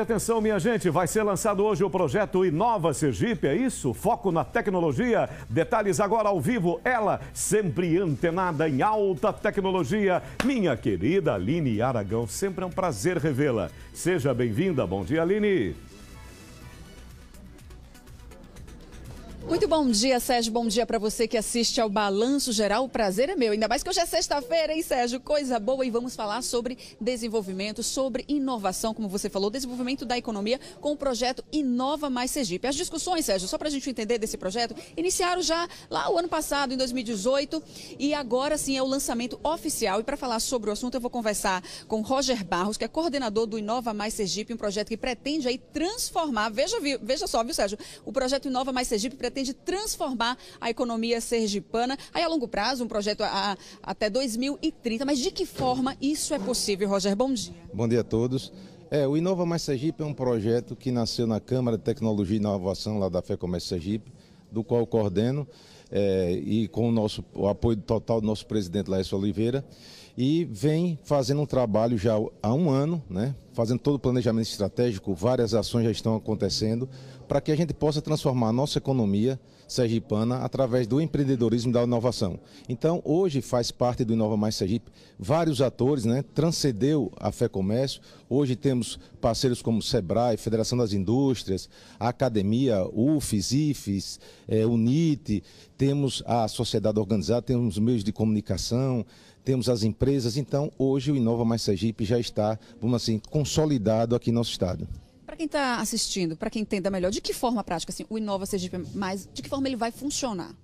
Atenção, minha gente, vai ser lançado hoje o projeto Inova Sergipe, é isso? Foco na tecnologia. Detalhes agora ao vivo. Ela, sempre antenada em alta tecnologia. Minha querida Aline Aragão, sempre é um prazer revê-la. Seja bem-vinda. Bom dia, Aline. Muito bom dia, Sérgio. Bom dia para você que assiste ao Balanço Geral. O prazer é meu. Ainda mais que hoje é sexta-feira, hein, Sérgio? Coisa boa. E vamos falar sobre desenvolvimento, sobre inovação, como você falou, desenvolvimento da economia com o projeto Inova Mais Sergipe. As discussões, Sérgio, só para a gente entender desse projeto, iniciaram já lá o ano passado, em 2018, e agora sim é o lançamento oficial. E para falar sobre o assunto, eu vou conversar com Roger Barros, que é coordenador do Inova Mais Sergipe, um projeto que pretende aí transformar. Veja, veja só, viu, Sérgio? O projeto Inova Mais Sergipe pretende pretende transformar a economia sergipana, aí a longo prazo, um projeto a, a, até 2030. Mas de que forma isso é possível, Roger? Bom dia. Bom dia a todos. É, o Inova Mais Sergipe é um projeto que nasceu na Câmara de Tecnologia e Inovação lá da FEComércio Sergipe, do qual coordeno é, e com o, nosso, o apoio total do nosso presidente Laércio Oliveira, e vem fazendo um trabalho já há um ano, né, fazendo todo o planejamento estratégico, várias ações já estão acontecendo, para que a gente possa transformar a nossa economia sergipana através do empreendedorismo e da inovação. Então, hoje faz parte do Inova Mais Sergipe vários atores, né? Transcendeu a Fé Comércio. Hoje temos parceiros como Sebrae, Federação das Indústrias, a Academia, UFES, IFES, é, UNIT, temos a sociedade organizada, temos os meios de comunicação, temos as empresas. Então, hoje o Inova Mais Sergipe já está, vamos assim, consolidado aqui no nosso estado. Para quem está assistindo, para quem entenda melhor, de que forma prática assim, o Inova Sergipe Mais, de que forma ele vai funcionar?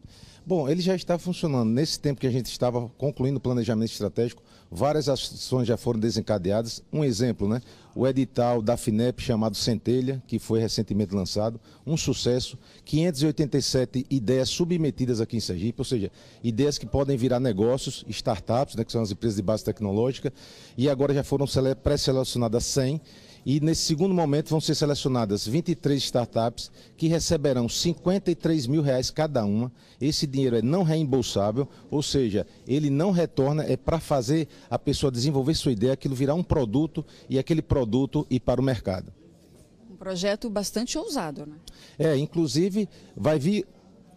Bom, ele já está funcionando. Nesse tempo que a gente estava concluindo o planejamento estratégico, várias ações já foram desencadeadas. Um exemplo, né? O edital da FINEP chamado Centelha, que foi recentemente lançado, um sucesso. 587 ideias submetidas aqui em Sergipe, ou seja, ideias que podem virar negócios, startups, né, que são as empresas de base tecnológica, e agora já foram pré-selecionadas 100 e nesse segundo momento vão ser selecionadas 23 startups que receberão 53 mil reais cada uma. Esse dinheiro é não reembolsável, ou seja, ele não retorna, é para fazer a pessoa desenvolver sua ideia, aquilo virar um produto e aquele produto ir para o mercado Um projeto bastante ousado, né? É, inclusive vai vir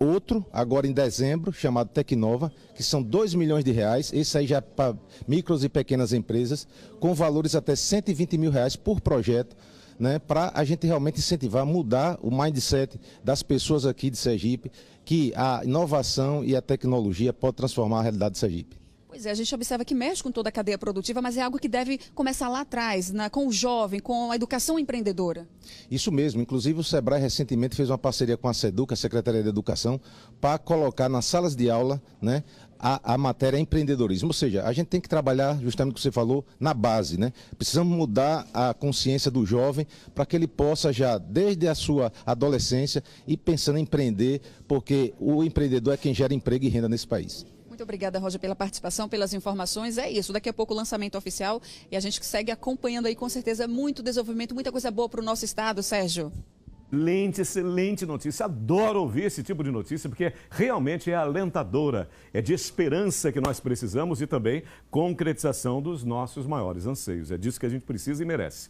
outro, agora em dezembro, chamado Tecnova, que são 2 milhões de reais, esse aí já é para micros e pequenas empresas, com valores até 120 mil reais por projeto, né, para a gente realmente incentivar, mudar o mindset das pessoas aqui de Sergipe, que a inovação e a tecnologia pode transformar a realidade de Sergipe. Pois é, a gente observa que mexe com toda a cadeia produtiva, mas é algo que deve começar lá atrás, na, né, com o jovem, com a educação empreendedora. Isso mesmo. Inclusive, o SEBRAE recentemente fez uma parceria com a SEDUC, a Secretaria de Educação, para colocar nas salas de aula né, a, a, matéria empreendedorismo. Ou seja, a gente tem que trabalhar, justamente o que você falou, na base. Né? Precisamos mudar a consciência do jovem para que ele possa já, desde a sua adolescência, ir pensando em empreender, porque o empreendedor é quem gera emprego e renda nesse país. Muito obrigada, Roger, pela participação, pelas informações. É isso, daqui a pouco o lançamento oficial e a gente segue acompanhando aí com certeza muito desenvolvimento, muita coisa boa para o nosso estado, Sérgio. Lente, excelente notícia. Adoro ouvir esse tipo de notícia porque realmente é alentadora, é de esperança que nós precisamos e também concretização dos nossos maiores anseios. É disso que a gente precisa e merece.